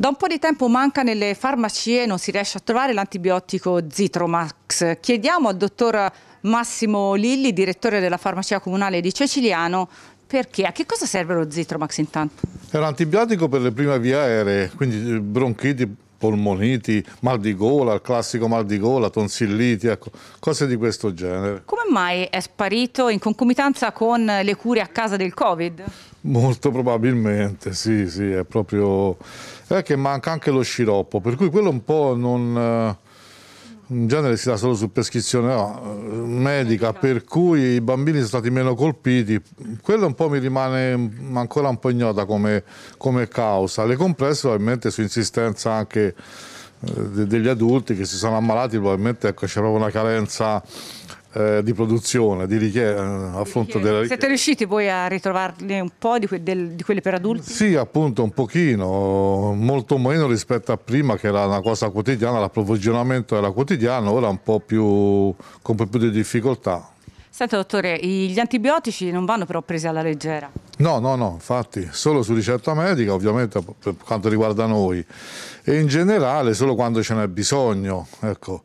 Da un po' di tempo manca nelle farmacie e non si riesce a trovare l'antibiotico Zitromax. Chiediamo al dottor Massimo Lilli, direttore della farmacia comunale di Ceciliano, perché? A che cosa serve lo Zitromax intanto? È un antibiotico per le prime vie aeree, quindi eh, bronchiti, polmoniti, mal di gola, il classico mal di gola, tonsilliti, ecco, cose di questo genere. Come mai è sparito in concomitanza con le cure a casa del Covid? Molto probabilmente, sì, sì, è proprio... è che manca anche lo sciroppo, per cui quello un po' non eh, in genere si dà solo su prescrizione no, medica, per cui i bambini sono stati meno colpiti. Quello un po' mi rimane ancora un po' ignota come, come causa. Le compresse ovviamente su insistenza anche degli adulti che si sono ammalati probabilmente ecco, c'era una carenza eh, di produzione, di richiesta eh, a della richiesta. Siete riusciti poi a ritrovarne un po' di, que del, di, quelli per adulti? Sì, appunto un pochino, molto meno rispetto a prima che era una cosa quotidiana, l'approvvigionamento era quotidiano, ora un po' più, con più di difficoltà. Senta dottore, gli antibiotici non vanno però presi alla leggera? No, no, no, infatti solo su ricetta medica ovviamente per quanto riguarda noi e in generale solo quando ce n'è bisogno. Ecco.